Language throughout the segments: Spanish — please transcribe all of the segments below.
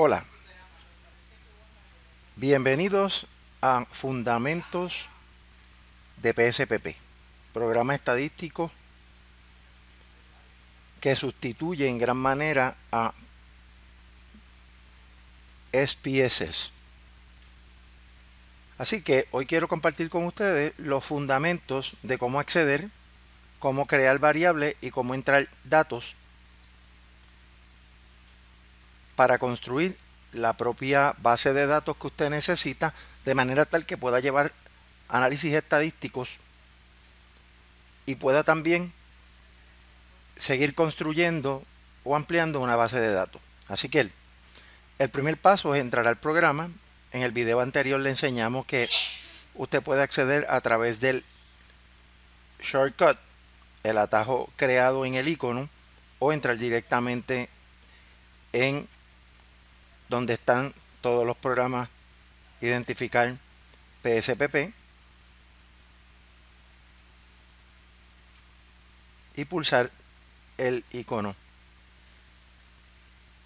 Hola, bienvenidos a Fundamentos de PSPP, programa estadístico que sustituye en gran manera a SPSS. Así que hoy quiero compartir con ustedes los fundamentos de cómo acceder, cómo crear variables y cómo entrar datos para construir la propia base de datos que usted necesita de manera tal que pueda llevar análisis estadísticos y pueda también seguir construyendo o ampliando una base de datos. Así que el, primer paso es entrar al programa. En el video anterior le enseñamos que usted puede acceder a través del shortcut, el atajo creado en el icono, o entrar directamente en donde están todos los programas, identificar PSPP y pulsar el icono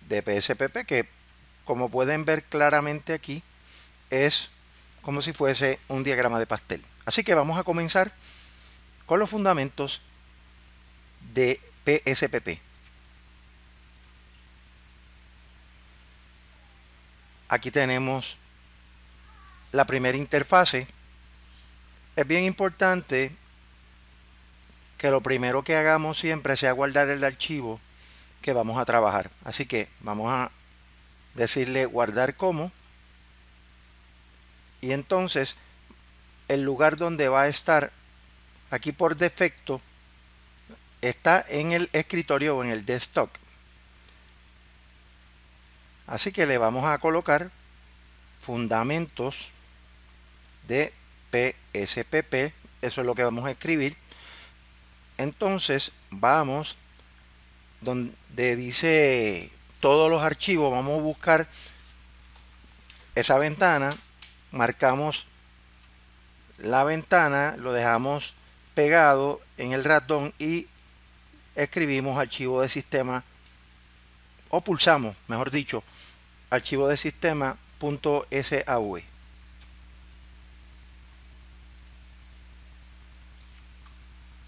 de PSPP que como pueden ver claramente aquí es como si fuese un diagrama de pastel. Así que vamos a comenzar con los fundamentos de PSPP. Aquí tenemos la primera interfase. Es bien importante que lo primero que hagamos siempre sea guardar el archivo que vamos a trabajar. Así que vamos a decirle guardar como. Y entonces el lugar donde va a estar aquí por defecto está en el escritorio o en el desktop. Así que le vamos a colocar fundamentos de PSPP. Eso es lo que vamos a escribir. Entonces vamos donde dice todos los archivos. Vamos a buscar esa ventana. Marcamos la ventana. Lo dejamos pegado en el ratón y escribimos archivo de sistema o pulsamos, mejor dicho, archivo de sistema.sav.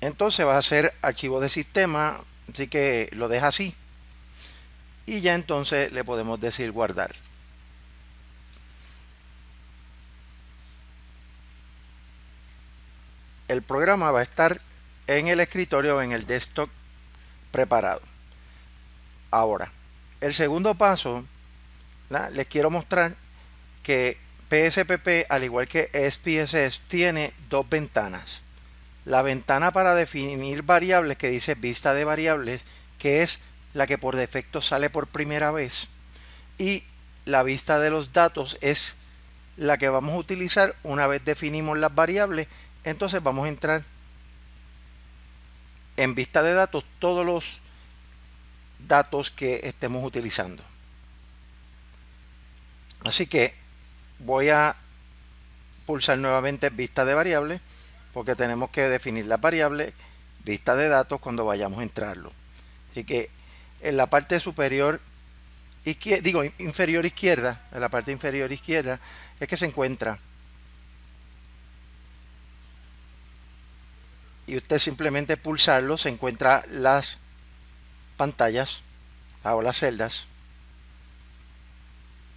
Entonces va a ser archivo de sistema, así que lo deja así. Y ya entonces le podemos decir guardar. El programa va a estar en el escritorio, o en el desktop preparado. Ahora, el segundo paso, les quiero mostrar que PSPP, al igual que SPSS, tiene dos ventanas. La ventana para definir variables que dice vista de variables, que es la que por defecto sale por primera vez. Y la vista de los datos es la que vamos a utilizar una vez definimos las variables. Entonces vamos a entrar en vista de datos todos los datos que estemos utilizando. Así que voy a pulsar nuevamente vista de variable porque tenemos que definir la variable vista de datos cuando vayamos a entrarlo. Así que en la parte superior izquierda, digo inferior izquierda, en la parte inferior izquierda es que se encuentra. Y usted simplemente pulsarlo se encuentra las pantallas o las celdas.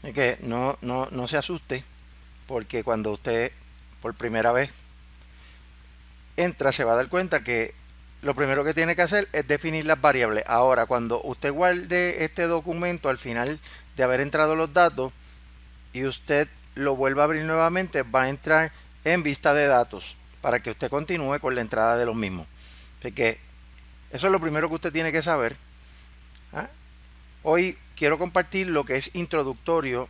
que no, no, no se asuste porque cuando usted por primera vez entra se va a dar cuenta que lo primero que tiene que hacer es definir las variables. Ahora, cuando usted guarde este documento al final de haber entrado los datos y usted lo vuelva a abrir nuevamente, va a entrar en vista de datos para que usted continúe con la entrada de los mismos. Así que eso es lo primero que usted tiene que saber. ¿Ah? Hoy quiero compartir lo que es introductorio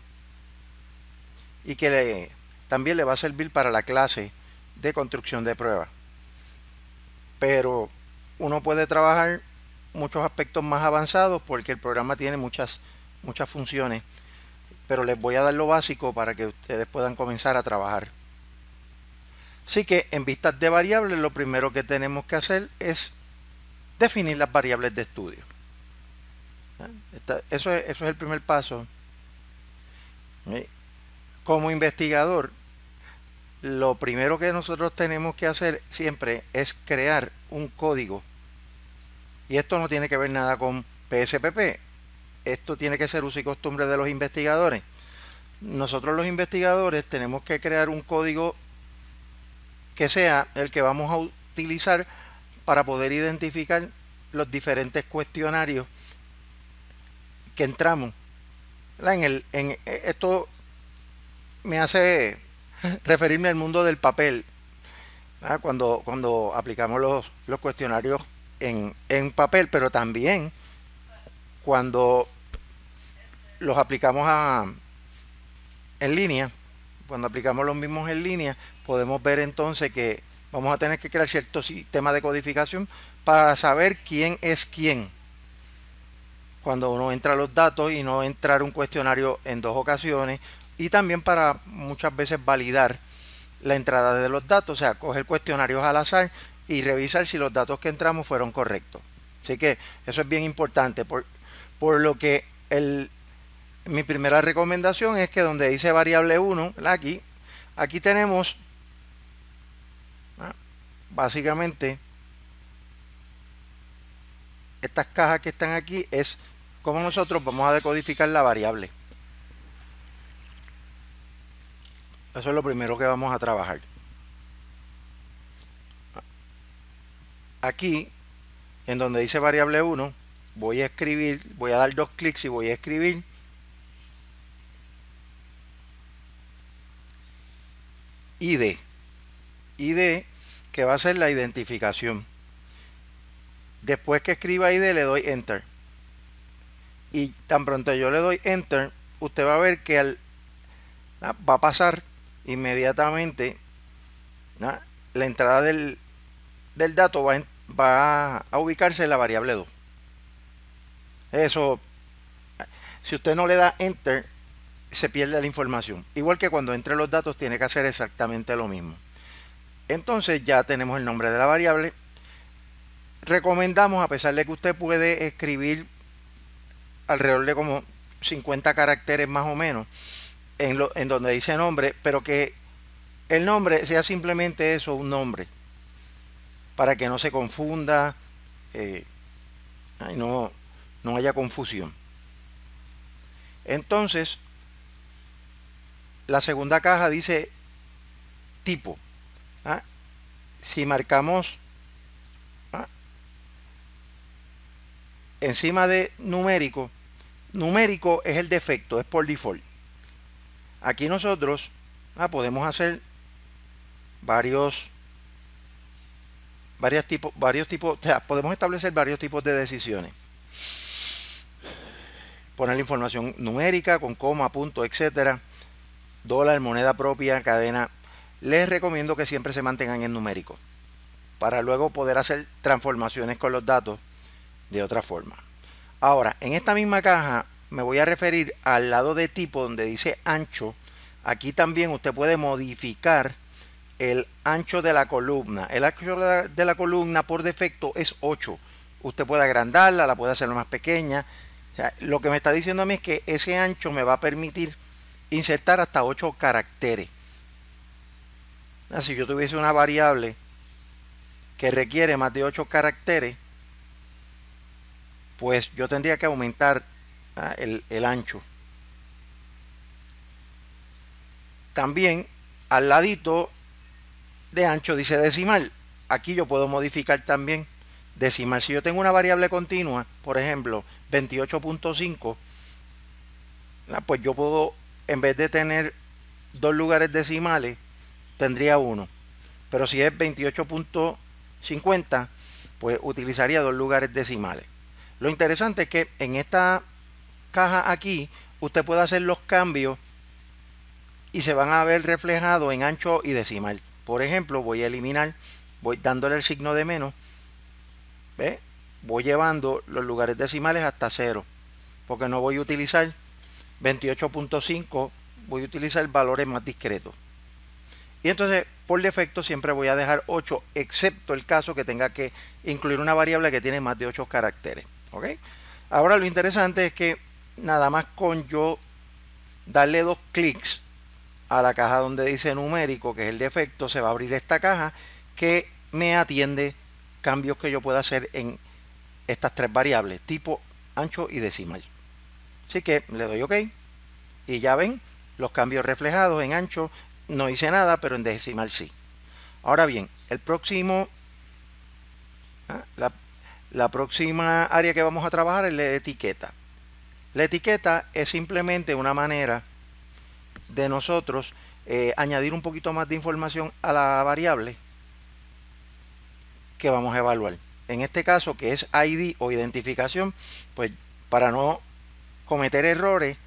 y que también le va a servir para la clase de construcción de pruebas. Pero uno puede trabajar muchos aspectos más avanzados porque el programa tiene muchas, muchas funciones. Pero les voy a dar lo básico para que ustedes puedan comenzar a trabajar. Así que en vistas de variables lo primero que tenemos que hacer es definir las variables de estudio eso, es, el primer paso. Como investigador, lo primero que nosotros tenemos que hacer siempre es crear un código. Y esto no tiene que ver nada con PSPP. Esto tiene que ser uso y costumbre de los investigadores. Nosotros los investigadores tenemos que crear un código que sea el que vamos a utilizar para poder identificar los diferentes cuestionarios que entramos. En eh, esto me hace referirme al mundo del papel. Cuando, cuando aplicamos los, cuestionarios en, papel, pero también cuando los aplicamos en línea, cuando aplicamos los mismos en línea, podemos ver entonces que vamos a tener que crear cierto sistema de codificación para saber quién es quién cuando uno entra los datos y no entrar un cuestionario en dos ocasiones y también para muchas veces validar la entrada de los datos, o sea, coger cuestionarios al azar y revisar si los datos que entramos fueron correctos. Así que eso es bien importante, por, por lo que mi primera recomendación es que donde dice variable 1, aquí, aquí tenemos básicamente estas cajas que están aquí es cómo nosotros vamos a decodificar la variable. Eso es lo primero que vamos a trabajar. Aquí, en donde dice variable 1, voy a escribir, voy a dar dos clics y voy a escribir ID. ID que va a ser la identificación. Después que escriba ID le doy Enter y tan pronto yo le doy enter, usted va a ver que al, va a pasar inmediatamente la entrada del, del dato va, va, a ubicarse en la variable 2. Eso, si usted no le da enter, se pierde la información. Igual que cuando entre los datos tiene que hacer exactamente lo mismo. Entonces ya tenemos el nombre de la variable. Recomendamos, a pesar de que usted puede escribir alrededor de como 50 caracteres más o menos, en, donde dice nombre, pero que el nombre sea simplemente eso, un nombre, para que no se confunda, eh, no, haya confusión. Entonces, la segunda caja dice tipo. ¿ah? Si marcamos ¿ah? encima de numérico, numérico es el defecto, es por default. Aquí nosotros ah, podemos hacer varios, tipos, varios tipos, podemos establecer varios tipos de decisiones. Poner la información numérica con coma, punto, etcétera. Dólar, moneda propia, cadena. Les recomiendo que siempre se mantengan en numérico para luego poder hacer transformaciones con los datos de otra forma. Ahora, en esta misma caja me voy a referir al lado de tipo donde dice ancho. Aquí también usted puede modificar el ancho de la columna. El ancho de la columna por defecto es 8. Usted puede agrandarla, la puede hacer más pequeña. lo que me está diciendo a mí es que ese ancho me va a permitir insertar hasta 8 caracteres. Si yo tuviese una variable que requiere más de 8 caracteres, pues yo tendría que aumentar ¿ah? el, el ancho. También al ladito de ancho dice decimal. Aquí yo puedo modificar también decimal. Si yo tengo una variable continua, por ejemplo, 28.5, ¿ah? pues yo puedo, en vez de tener dos lugares decimales, tendría uno. Pero si es 28.50, pues utilizaría dos lugares decimales. Lo interesante es que en esta caja aquí usted puede hacer los cambios y se van a ver reflejados en ancho y decimal. Por ejemplo, voy a eliminar, voy dándole el signo de menos, voy llevando los lugares decimales hasta cero, porque no voy a utilizar 28.5, voy a utilizar valores más discretos. Y entonces, por defecto, siempre voy a dejar 8, excepto el caso que tenga que incluir una variable que tiene más de 8 caracteres. Ahora lo interesante es que nada más con yo darle dos clics a la caja donde dice numérico, que es el defecto, se va a abrir esta caja que me atiende cambios que yo pueda hacer en estas tres variables, tipo, ancho y decimal. Así que le doy OK y ya ven los cambios reflejados en ancho. No hice nada, pero en decimal sí. Ahora bien, el próximo, ah, la la próxima área que vamos a trabajar es la etiqueta. La etiqueta es simplemente una manera de nosotros eh, añadir un poquito más de información a la variable que vamos a evaluar. En este caso, que es ID o identificación, pues para no cometer errores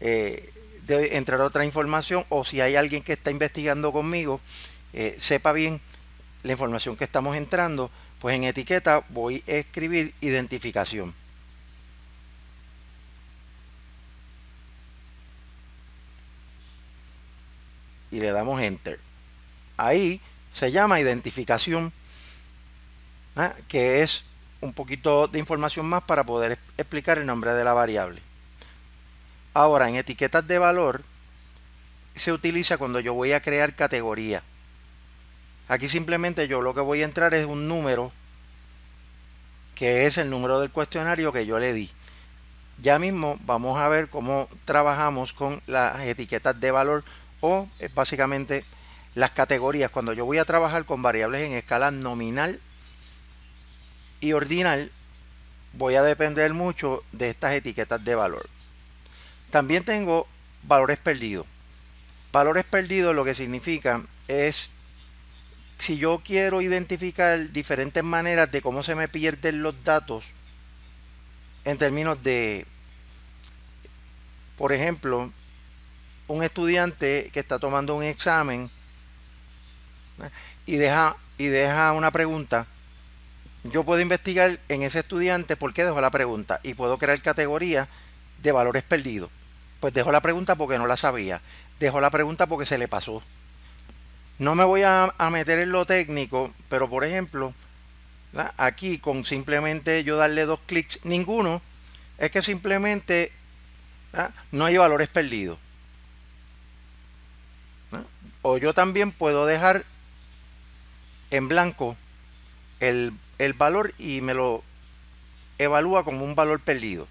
eh, de entrar otra información o si hay alguien que está investigando conmigo, eh, sepa bien la información que estamos entrando pues en etiqueta voy a escribir identificación. Y le damos enter. Ahí se llama identificación, ¿eh? que es un poquito de información más para poder explicar el nombre de la variable. Ahora, en etiquetas de valor se utiliza cuando yo voy a crear categoría. Aquí simplemente yo lo que voy a entrar es un número que es el número del cuestionario que yo le di. Ya mismo vamos a ver cómo trabajamos con las etiquetas de valor o eh, básicamente las categorías. Cuando yo voy a trabajar con variables en escala nominal y ordinal, voy a depender mucho de estas etiquetas de valor. También tengo valores perdidos. Valores perdidos lo que significa es si yo quiero identificar diferentes maneras de cómo se me pierden los datos en términos de, por ejemplo, un estudiante que está tomando un examen y deja, y deja una pregunta, yo puedo investigar en ese estudiante por qué dejó la pregunta y puedo crear categorías de valores perdidos. Pues dejó la pregunta porque no la sabía, dejó la pregunta porque se le pasó. No me voy a, meter en lo técnico, pero por ejemplo, aquí con simplemente yo darle dos clics, ninguno, es que simplemente no hay valores perdidos. O yo también puedo dejar en blanco el, valor y me lo evalúa como un valor perdido.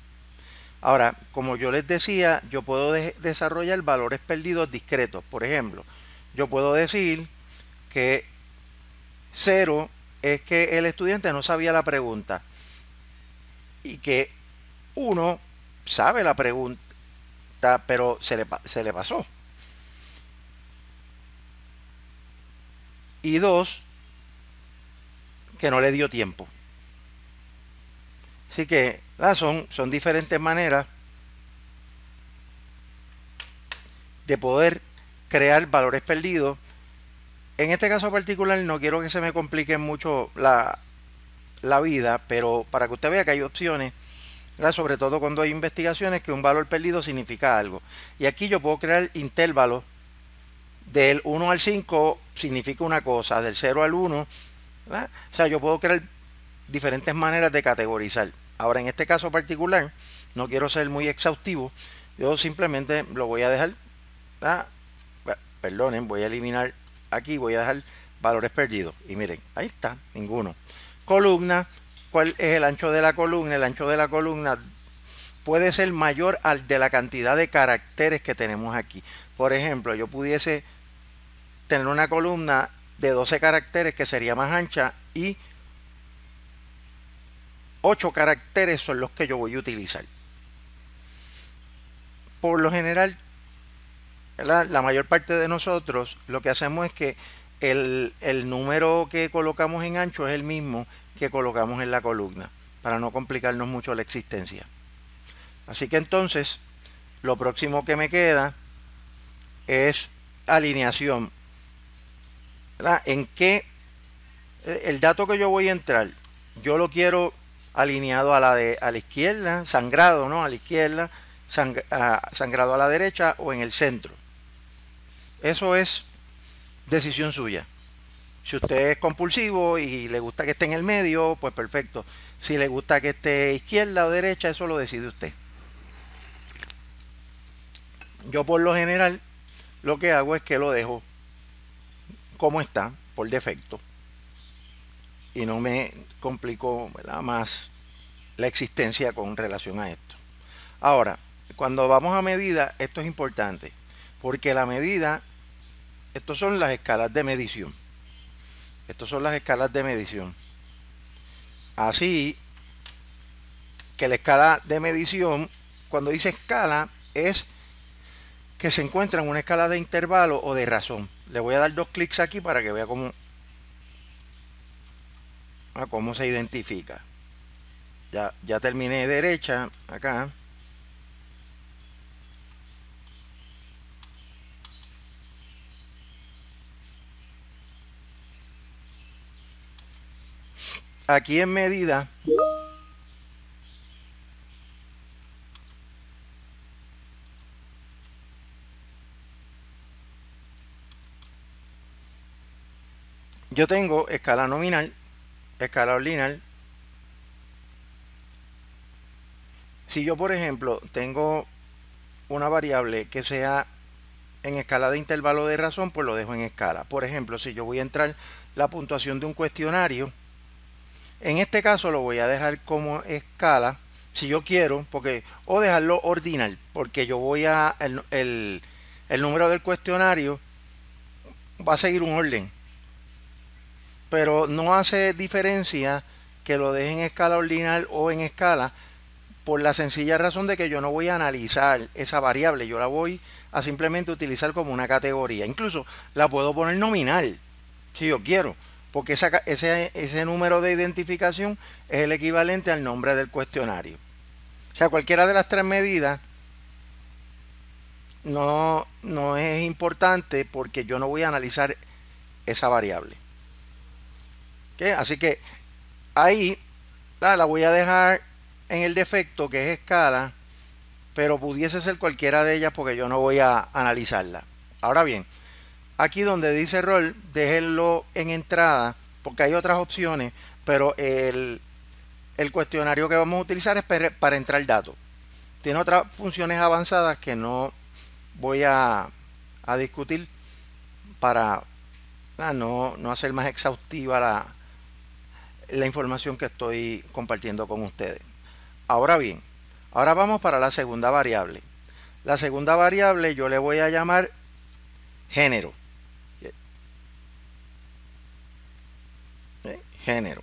Ahora, como yo les decía, yo puedo desarrollar valores perdidos discretos. Por ejemplo, yo puedo decir que cero es que el estudiante no sabía la pregunta y que uno sabe la pregunta, pero se le, pasó. Y dos, que no le dio tiempo. Así que son, son diferentes maneras de poder crear valores perdidos. En este caso particular no quiero que se me complique mucho la, la vida, pero para que usted vea que hay opciones, sobre todo cuando hay investigaciones que un valor perdido significa algo. Y aquí yo puedo crear intervalos del 1 al 5 significa una cosa, del 0 al 1, o sea, yo puedo crear diferentes maneras de categorizar. Ahora, en este caso particular, no quiero ser muy exhaustivo, yo simplemente lo voy a dejar perdonen, voy a eliminar aquí, voy a dejar valores perdidos. Y miren, ahí está, ninguno. Columna, ¿cuál es el ancho de la columna? El ancho de la columna puede ser mayor al de la cantidad de caracteres que tenemos aquí. Por ejemplo, yo pudiese tener una columna de 12 caracteres que sería más ancha y 8 caracteres son los que yo voy a utilizar. Por lo general, la mayor parte de nosotros lo que hacemos es que el, número que colocamos en ancho es el mismo que colocamos en la columna, para no complicarnos mucho la existencia. Así que entonces, lo próximo que me queda es alineación. ¿En qué? Eh, el dato que yo voy a entrar, yo lo quiero alineado a la, de, a la izquierda, sangrado, ¿no? A la izquierda, sangrado a la derecha o en el centro. Eso es decisión suya. Si usted es compulsivo y le gusta que esté en el medio, pues perfecto. Si le gusta que esté izquierda o derecha, eso lo decide usted. Yo por lo general lo que hago es que lo dejo como está, por defecto. Y no me complico más la existencia con relación a esto. Ahora, cuando vamos a medida, esto es importante, porque la medida estos son las escalas de medición. Estos son las escalas de medición. Así que la escala de medición, cuando dice escala, es que se encuentra en una escala de intervalo o de razón. Le voy a dar dos clics aquí para que vea cómo, ah, cómo se identifica. Ya, ya terminé derecha acá. aquí en medida yo tengo escala nominal, escala ordinal. Si yo, por ejemplo, tengo una variable que sea en escala de intervalo de razón, pues lo dejo en escala. Por ejemplo, si yo voy a entrar la puntuación de un cuestionario, en este caso lo voy a dejar como escala, si yo quiero, porque o dejarlo ordinal, porque yo voy a el, el número del cuestionario va a seguir un orden. Pero no hace diferencia que lo deje en escala ordinal o en escala por la sencilla razón de que yo no voy a analizar esa variable, yo la voy a simplemente utilizar como una categoría. Incluso la puedo poner nominal, si yo quiero porque ese, ese número de identificación es el equivalente al nombre del cuestionario. O sea, cualquiera de las tres medidas no, es importante porque yo no voy a analizar esa variable. Así que ahí la voy a dejar en el defecto que es escala, pero pudiese ser cualquiera de ellas porque yo no voy a analizarla. Ahora bien, Aquí donde dice rol, déjenlo en entrada porque hay otras opciones, pero el, cuestionario que vamos a utilizar es para, entrar datos. Tiene otras funciones avanzadas que no voy a, discutir para ah, no, hacer más exhaustiva la información que estoy compartiendo con ustedes. Ahora bien, ahora vamos para la segunda variable. La segunda variable yo le voy a llamar género. género.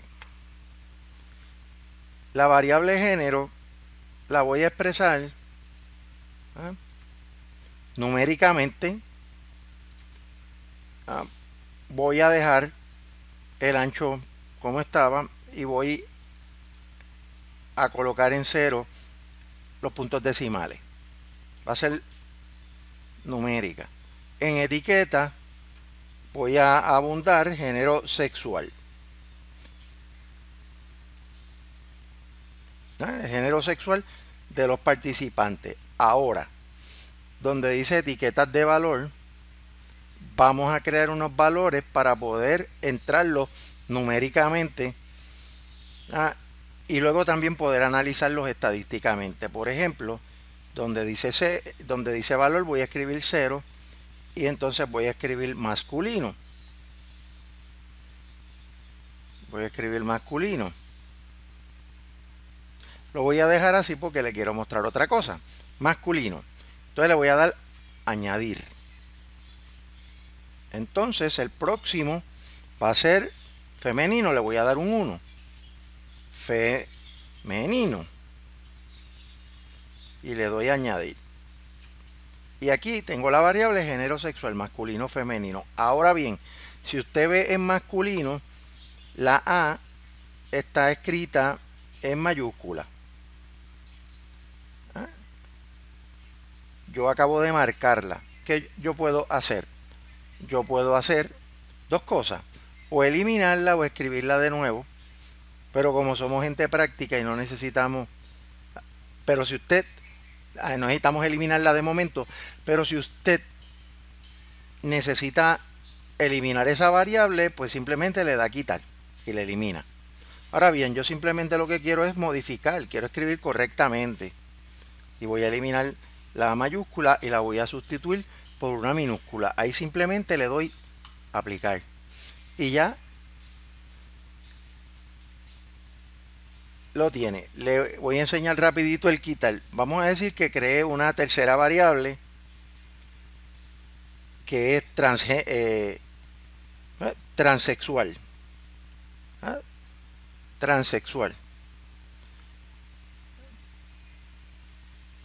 La variable género la voy a expresar ¿ah? numéricamente. ¿ah? Voy a dejar el ancho como estaba y voy a colocar en cero los puntos decimales. Va a ser numérica. En etiqueta voy a abundar género sexual. el género sexual de los participantes. Ahora, donde dice etiquetas de valor, vamos a crear unos valores para poder entrarlos numéricamente ¿ah? y luego también poder analizarlos estadísticamente. Por ejemplo, donde dice, donde dice valor voy a escribir cero y entonces voy a escribir masculino. Voy a escribir masculino. Lo voy a dejar así porque le quiero mostrar otra cosa. Masculino. Entonces le voy a dar añadir. Entonces el próximo va a ser femenino. Le voy a dar un 1. Femenino. Y le doy añadir. Y aquí tengo la variable género sexual masculino femenino. Ahora bien, si usted ve en masculino, la A está escrita en mayúscula. yo acabo de marcarla. ¿Qué yo puedo hacer? Yo puedo hacer dos cosas. O eliminarla o escribirla de nuevo. Pero como somos gente práctica y no necesitamos... Pero si usted... Ah, no necesitamos eliminarla de momento. Pero si usted necesita eliminar esa variable, pues simplemente le da quitar y le elimina. Ahora bien, yo simplemente lo que quiero es modificar, quiero escribir correctamente. Y voy a eliminar la mayúscula y la voy a sustituir por una minúscula. Ahí simplemente le doy aplicar. Y ya lo tiene. Le voy a enseñar rapidito el quitar. Vamos a decir que cree una tercera variable que es eh, eh, transexual. Ah, transexual.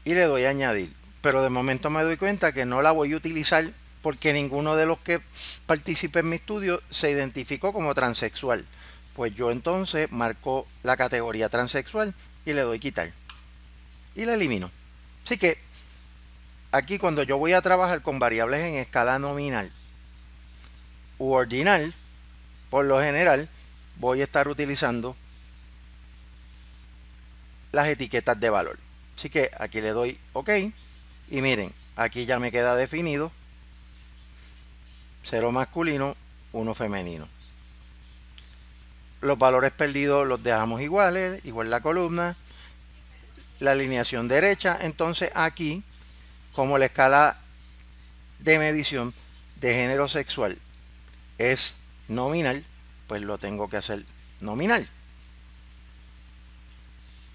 Y le doy añadir pero de momento me doy cuenta que no la voy a utilizar porque ninguno de los que participé en mi estudio se identificó como transexual. Pues yo entonces marco la categoría transexual y le doy quitar. Y la elimino. Así que aquí cuando yo voy a trabajar con variables en escala nominal u ordinal, por lo general voy a estar utilizando las etiquetas de valor. Así que aquí le doy OK. Y miren, aquí ya me queda definido. 0 masculino, uno femenino. Los valores perdidos los dejamos iguales, igual la columna. La alineación derecha, entonces aquí, como la escala de medición de género sexual es nominal, pues lo tengo que hacer nominal.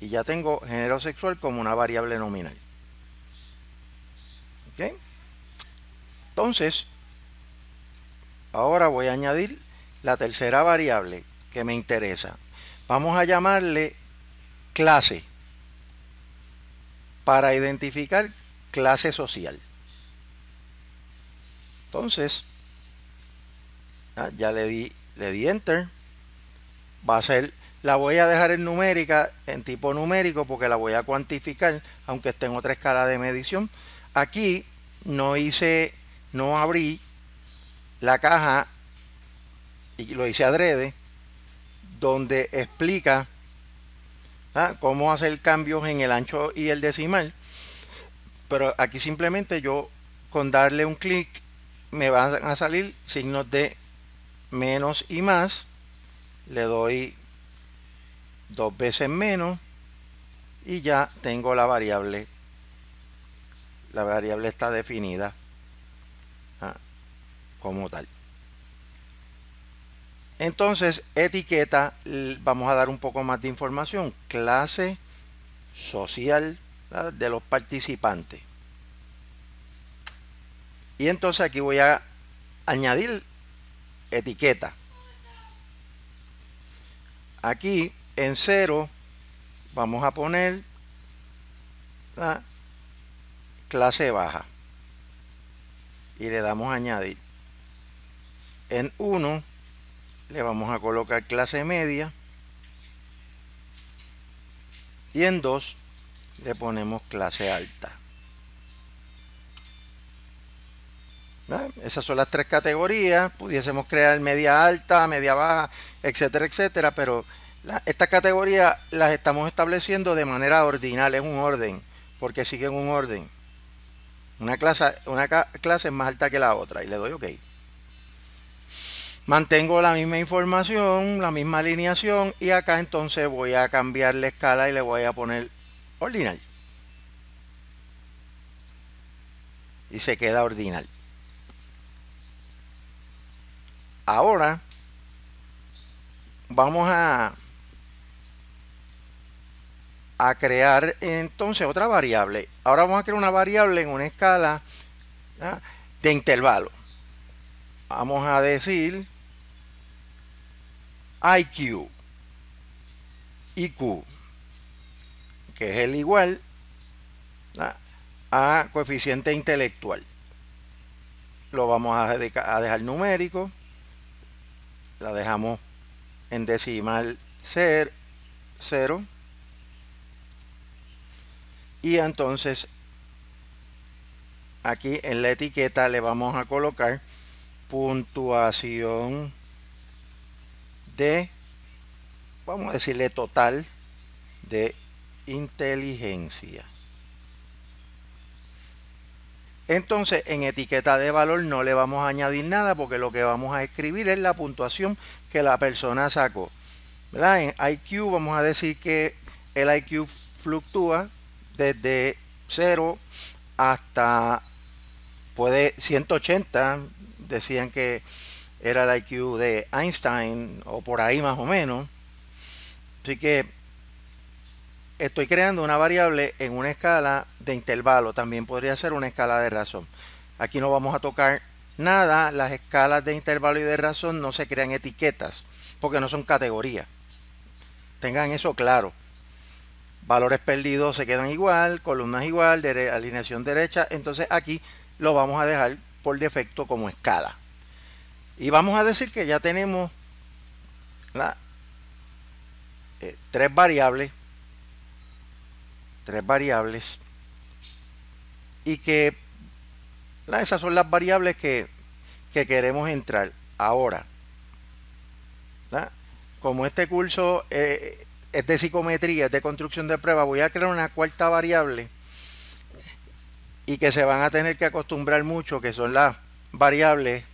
Y ya tengo género sexual como una variable nominal. Entonces, ahora voy a añadir la tercera variable que me interesa. Vamos a llamarle clase para identificar clase social. Entonces, ah, ya le di, le di enter. Va a ser, la voy a dejar en numérica, en tipo numérico, porque la voy a cuantificar, aunque esté en otra escala de medición. Aquí no hice no abrí la caja, y lo hice adrede, donde explica cómo hacer cambios en el ancho y el decimal. Pero aquí simplemente yo con darle un clic me van a salir signos de menos y más. Le doy dos veces menos y ya tengo la variable. La variable está definida como tal. Entonces, etiqueta, vamos a dar un poco más de información. Clase social de los participantes. Y entonces aquí voy a añadir etiqueta. Aquí en cero vamos a poner clase baja. Y le damos añadir en 1 le vamos a colocar clase media y en 2 le ponemos clase alta. Esas son las tres categorías. Pudiésemos crear media alta, media baja, etcétera, etcétera. Pero estas categorías las estamos estableciendo de manera ordinal, es un orden, porque siguen un orden. una clase es más alta que la otra y le doy OK. Mantengo la misma información, la misma alineación y acá entonces voy a cambiar la escala y le voy a poner ordinal. Y se queda ordinal. Ahora vamos a, a crear entonces otra variable. Ahora vamos a crear una variable en una escala de intervalo. Vamos a decir IQ, IQ, que es el igual a coeficiente intelectual. Lo vamos a, dejar numérico, la dejamos en decimal ser 0 y entonces aquí en la etiqueta le vamos a colocar puntuación de, vamos a decirle total, de inteligencia. Entonces en etiqueta de valor no le vamos a añadir nada porque lo que vamos a escribir es la puntuación que la persona sacó. En IQ vamos a decir que el IQ fluctúa desde 0 hasta puede 180. Decían que era la IQ de Einstein o por ahí más o menos. Así que estoy creando una variable en una escala de intervalo, también podría ser una escala de razón. Aquí no vamos a tocar nada, las escalas de intervalo y de razón no se crean etiquetas porque no son categorías. Tengan eso claro. Valores perdidos se quedan igual, columnas igual, alineación derecha. Entonces aquí lo vamos a dejar por defecto como escala. Y vamos a decir que ya tenemos eh, tres variables. Tres variables. Y que esas son las variables que, queremos entrar. Ahora, como este curso eh, es de psicometría, es de construcción de pruebas, voy a crear una cuarta variable y que se van a tener que acostumbrar mucho, que son las variables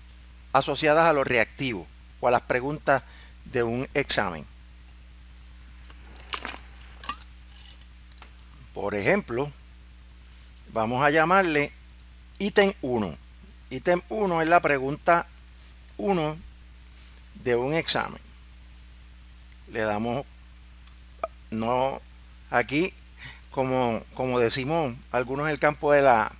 asociadas a los reactivos o a las preguntas de un examen. Por ejemplo, vamos a llamarle ítem 1. Ítem 1 es la pregunta 1 de un examen. Le damos, no, aquí, como, como decimos algunos en el campo de la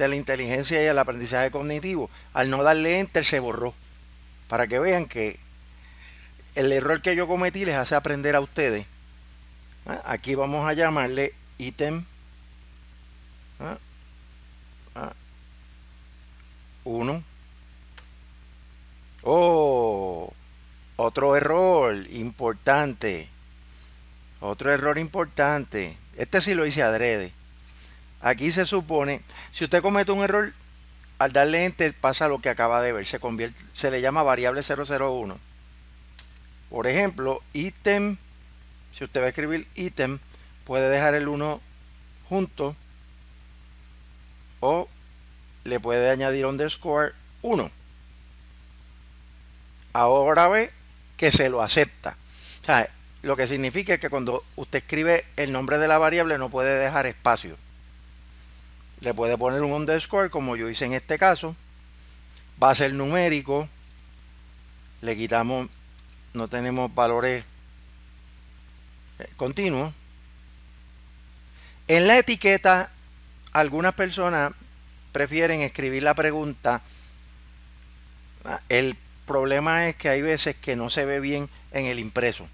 de la inteligencia y el aprendizaje cognitivo. Al no darle enter se borró. Para que vean que el error que yo cometí les hace aprender a ustedes. Ah, aquí vamos a llamarle ítem 1. Ah, ah. Oh, otro error importante. Otro error importante. Este sí lo hice adrede. Aquí se supone, si usted comete un error, al darle enter pasa lo que acaba de ver, se convierte, se le llama variable 001. Por ejemplo, ítem, si usted va a escribir ítem, puede dejar el 1 junto o le puede añadir underscore 1. Ahora ve que se lo acepta. lo que significa es que cuando usted escribe el nombre de la variable no puede dejar espacio. Le puede poner un underscore como yo hice en este caso. Va a ser numérico. Le quitamos, no tenemos valores eh, continuos. En la etiqueta, algunas personas prefieren escribir la pregunta. El problema es que hay veces que no se ve bien en el impreso.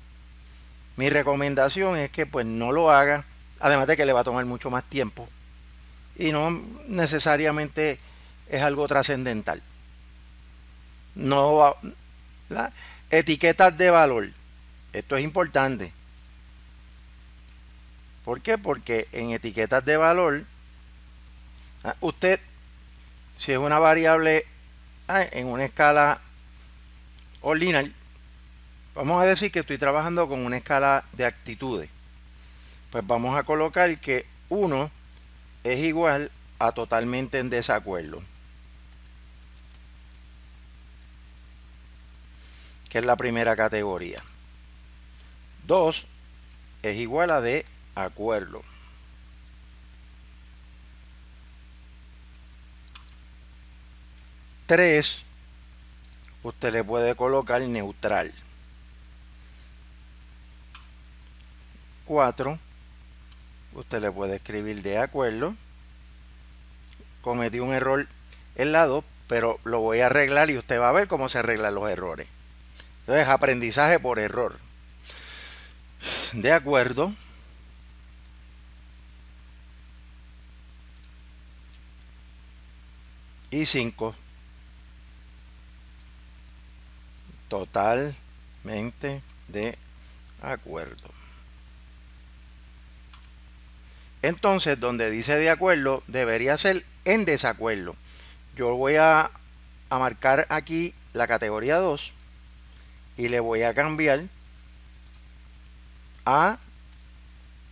Mi recomendación es que pues no lo haga, además de que le va a tomar mucho más tiempo y no necesariamente es algo trascendental. No etiquetas de valor. Esto es importante. ¿Por qué? Porque en etiquetas de valor, ¿ah? usted, si es una variable ¿ah? en una escala ordinal, vamos a decir que estoy trabajando con una escala de actitudes. Pues vamos a colocar que 1 es igual a totalmente en desacuerdo. Que es la primera categoría. 2 es igual a de acuerdo. Tres, usted le puede colocar neutral. Cuatro usted le puede escribir de acuerdo. Cometí un error en la pero lo voy a arreglar y usted va a ver cómo se arreglan los errores. Entonces, aprendizaje por error. De acuerdo. Y 5. Totalmente de acuerdo. Entonces, donde dice de acuerdo, debería ser en desacuerdo. Yo voy a, marcar aquí la categoría 2 y le voy a cambiar a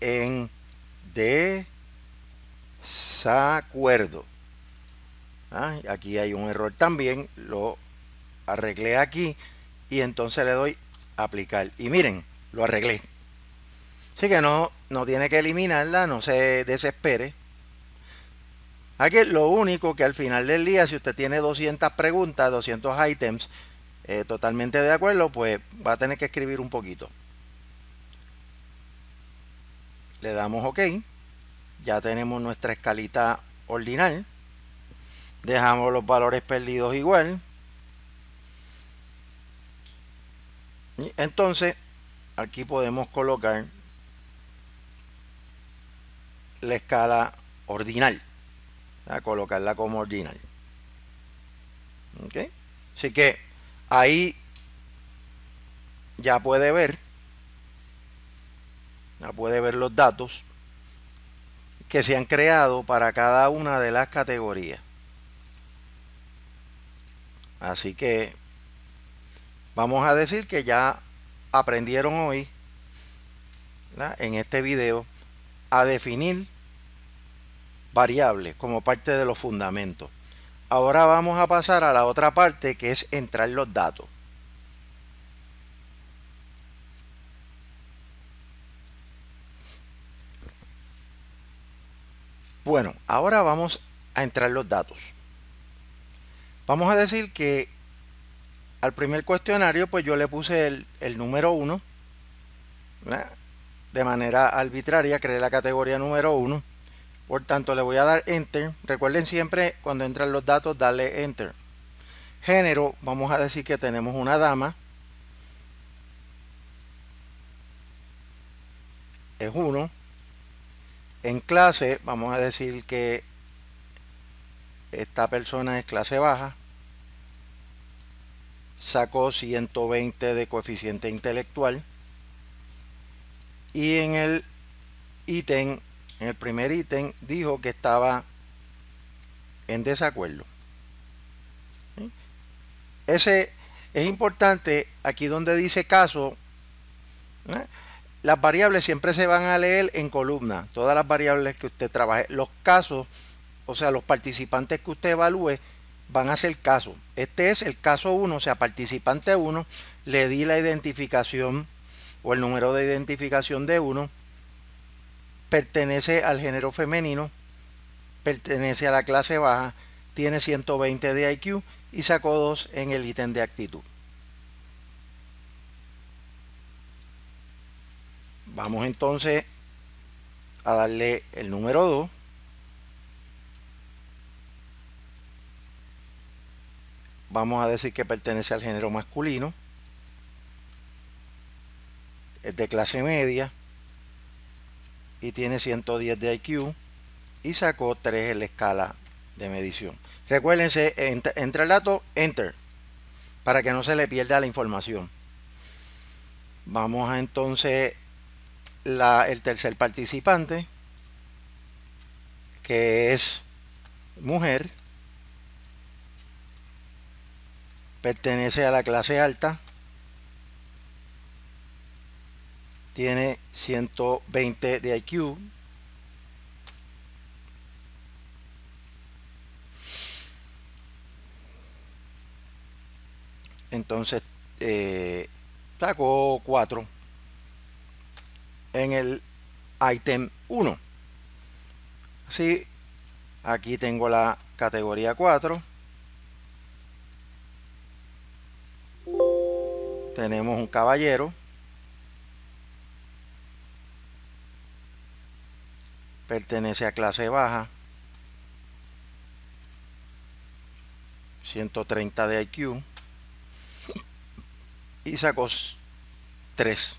en desacuerdo. Ah, aquí hay un error también, lo arreglé aquí y entonces le doy aplicar. Y miren, lo arreglé. Así que no, no tiene que eliminarla, no se desespere. Aquí lo único que al final del día, si usted tiene 200 preguntas, 200 items, eh, totalmente de acuerdo, pues va a tener que escribir un poquito. Le damos OK. Ya tenemos nuestra escalita ordinal. Dejamos los valores perdidos igual. Entonces, aquí podemos colocar la escala ordinal. A colocarla como ordinal. Así que ahí ya puede ver. Ya puede ver los datos que se han creado para cada una de las categorías. Así que vamos a decir que ya aprendieron hoy en este video a definir variable como parte de los fundamentos. Ahora vamos a pasar a la otra parte que es entrar los datos. Bueno, ahora vamos a entrar los datos. Vamos a decir que al primer cuestionario pues yo le puse el, número 1. De manera arbitraria creé la categoría número 1 por tanto, le voy a dar Enter. Recuerden siempre cuando entran los datos, darle Enter. Género, vamos a decir que tenemos una dama. Es 1. En clase, vamos a decir que esta persona es clase baja. Sacó 120 de coeficiente intelectual. Y en el ítem en el primer ítem dijo que estaba en desacuerdo. Ese es importante aquí donde dice caso. Las variables siempre se van a leer en columna, todas las variables que usted trabaje. Los casos, o sea, los participantes que usted evalúe, van a ser casos. Este es el caso 1, o sea, participante 1, le di la identificación o el número de identificación de 1 pertenece al género femenino, pertenece a la clase baja, tiene 120 de IQ y sacó 2 en el ítem de actitud. Vamos entonces a darle el número 2. Vamos a decir que pertenece al género masculino. Es de clase media y tiene 110 de IQ y sacó 3 en la escala de medición. Recuérdense, entre el dato, enter, para que no se le pierda la información. Vamos a entonces la, el tercer participante, que es mujer, pertenece a la clase alta, tiene 120 de IQ. Entonces eh, sacó 4 en el item 1. Así, aquí tengo la categoría 4. Tenemos un caballero. pertenece a clase baja, 130 de IQ y sacó 3.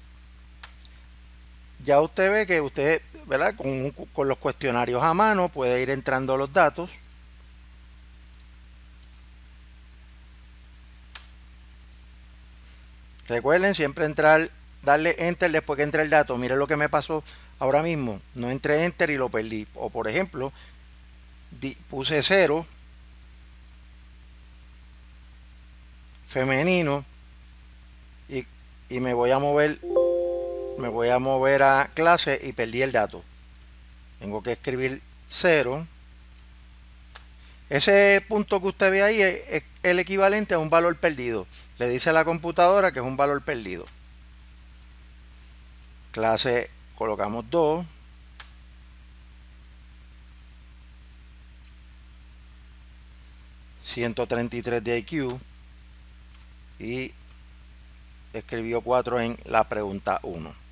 Ya usted ve que usted, ¿verdad? Con, los cuestionarios a mano puede ir entrando los datos. Recuerden siempre entrar, darle enter después que entre el dato. mire lo que me pasó ahora mismo no entré enter y lo perdí. O por ejemplo, puse 0 femenino y, me voy a mover me voy a mover a clase y perdí el dato. Tengo que escribir 0. Ese punto que usted ve ahí es el equivalente a un valor perdido. Le dice a la computadora que es un valor perdido. Clase colocamos 2 133 de IQ y escribió 4 en la pregunta 1